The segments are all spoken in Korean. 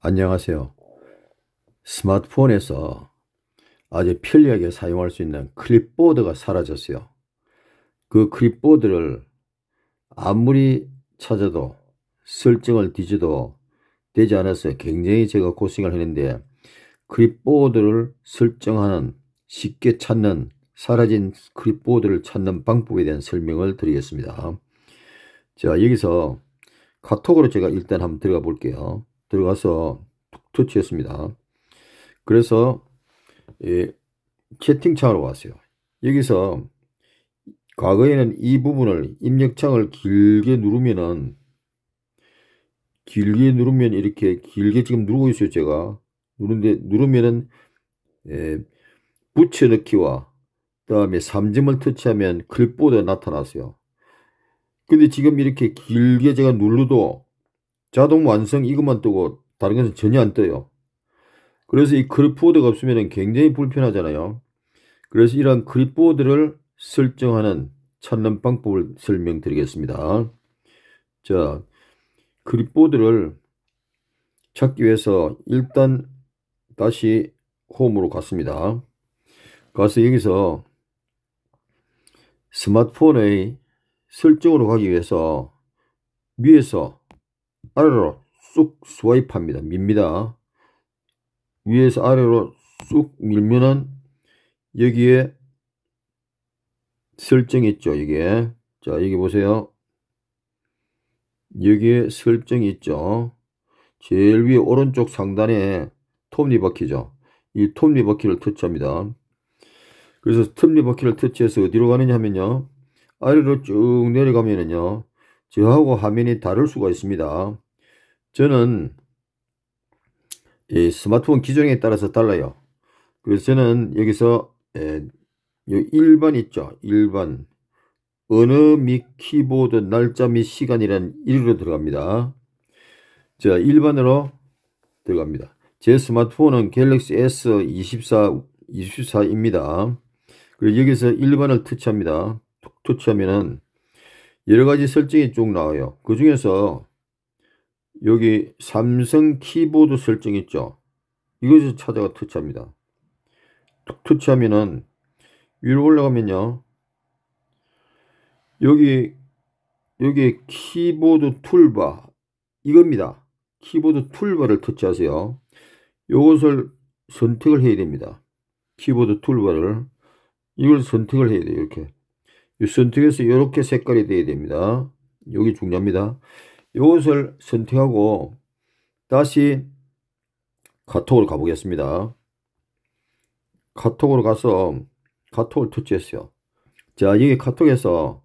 안녕하세요. 스마트폰에서 아주 편리하게 사용할 수 있는 클립보드가 사라졌어요. 그 클립보드를 아무리 찾아도 설정을 뒤져도 되지 않아서 굉장히 제가 고생을 했는데 클립보드를 설정하는 쉽게 찾는 사라진 클립보드를 찾는 방법에 대한 설명을 드리겠습니다. 자 여기서 카톡으로 제가 일단 한번 들어가 볼게요 들어가서 터치했습니다 그래서 예, 채팅창으로 왔어요 여기서 과거에는 이 부분을 입력창을 길게 누르면은 길게 누르면 이렇게 길게 지금 누르고 있어요 제가 누른데 누르면은 예, 붙여넣기와 그 다음에 3점을 터치하면 글보드 나타났어요 근데 지금 이렇게 길게 제가 눌러도 자동 완성 이것만 뜨고 다른 것은 전혀 안 떠요. 그래서 이 크립보드가 없으면 굉장히 불편하잖아요. 그래서 이러한 크립보드를 설정하는 찾는 방법을 설명드리겠습니다. 자, 크립보드를 찾기 위해서 일단 다시 홈으로 갔습니다. 가서 여기서 스마트폰의 설정으로 가기 위해서 위에서 아래로 쑥 스와이프합니다. 밉니다. 위에서 아래로 쑥 밀면은 여기에 설정 있죠. 이게 자 여기 보세요. 여기에 설정이 있죠. 제일 위에 오른쪽 상단에 톱니바퀴죠. 이 톱니바퀴를 터치합니다. 그래서 톱니바퀴를 터치해서 어디로 가느냐 하면요. 아래로 쭉 내려가면은요. 저하고 화면이 다를 수가 있습니다. 저는 이 스마트폰 기종에 따라서 달라요. 그래서 저는 여기서 예, 1번 있죠. 1번 언어 및 키보드 날짜 및 시간이란 1위로 들어갑니다. 자 1번으로 들어갑니다. 제 스마트폰은 갤럭시 S24, 24입니다. 그리고 여기서 1번을 터치합니다. 터치하면은 여러 가지 설정이 쭉 나와요. 그 중에서 여기 삼성 키보드 설정 있죠. 이것을 찾아가 터치합니다. 터치하면은 위로 올라가면요. 여기 여기 키보드 툴바 이겁니다. 키보드 툴바를 터치하세요. 이것을 선택을 해야 됩니다. 키보드 툴바를 이걸 선택을 해야 돼요. 이렇게 이선택에서 이렇게 색깔이 돼야 됩니다. 여기 중요합니다. 이것을 선택하고 다시 카톡으로 가보겠습니다. 카톡으로 가서 카톡을 터치했어요. 자 여기 카톡에서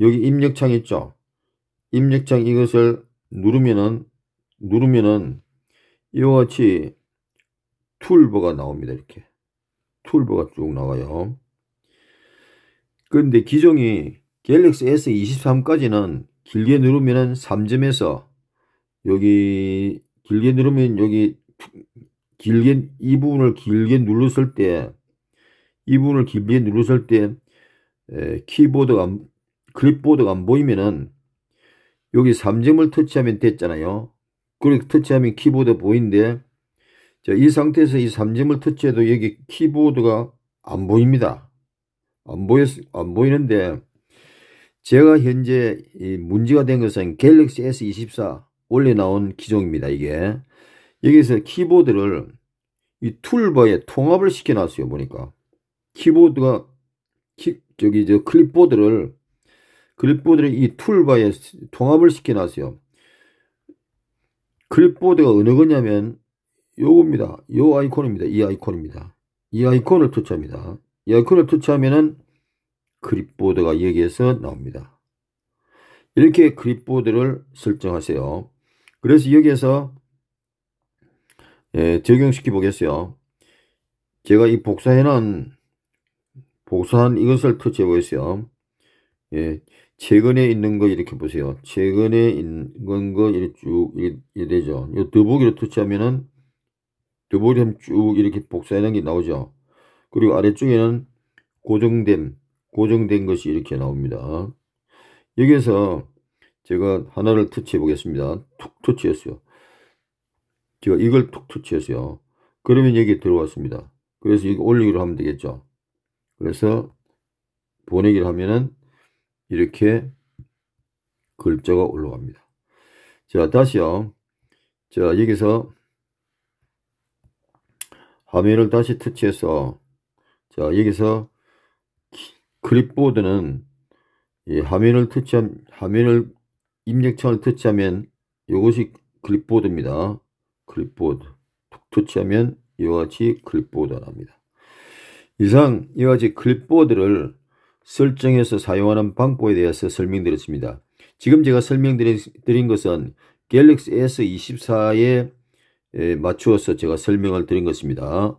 여기 입력창 있죠. 입력창 이것을 누르면은 누르면은 이와 같이 툴버가 나옵니다. 이렇게 툴버가 쭉 나와요. 그런데 기종이 갤럭시 S23까지는 길게 누르면은 3점에서 여기 길게 누르면 여기 길게 이 부분을 길게 눌렀을 때 이 부분을 길게 눌렀을 때 에, 키보드가 클립보드가 안 보이면은 여기 3점을 터치하면 됐잖아요. 그렇게 터치하면 키보드 보이는데 자, 이 상태에서 이 3점을 터치해도 여기 키보드가 안 보입니다. 안, 보였, 안 보이는데 제가 현재 문제가 된 것은 갤럭시 S24 원래 나온 기종입니다. 이게 여기서 키보드를 이 툴바에 통합을 시켜놨어요. 보니까 키보드가 키, 저기 저 클립보드를 클립보드를 이 툴바에 통합을 시켜놨어요. 클립보드가 어느 거냐면 요겁니다. 요 아이콘입니다. 이 아이콘입니다. 이 아이콘을 터치합니다. 약혼을 터치하면은 그립보드가 여기에서 나옵니다. 이렇게 그립보드를 설정하세요. 그래서 여기에서 예, 적용시켜 보겠어요. 제가 이 복사해놓은 복사한 이것을 터치해 보겠어요. 예, 최근에 있는 거 이렇게 보세요. 최근에 있는 거 이렇게 쭉 이렇게 되죠. 이더보기로 터치하면은 더보기 하면 쭉 이렇게 복사해 놓은 게 나오죠. 그리고 아래쪽에는 고정된 고정된 것이 이렇게 나옵니다. 여기에서 제가 하나를 터치해 보겠습니다. 툭 터치했어요. 제가 이걸 툭 터치했어요. 그러면 여기 들어왔습니다. 그래서 여기 올리기로 하면 되겠죠. 그래서 보내기를 하면은 이렇게 글자가 올라갑니다. 자, 다시요. 자, 여기서 화면을 다시 터치해서 자, 여기서 클립보드는 이 화면을 터치함, 화면을 입력창을 터치하면 이것이 클립보드입니다. 클립보드. 터치하면 이와 같이 클립보드랍니다. 이상 이와 같이 클립보드를 설정해서 사용하는 방법에 대해서 설명드렸습니다. 지금 제가 설명드린 것은 갤럭시 S24에 맞추어서 제가 설명을 드린 것입니다.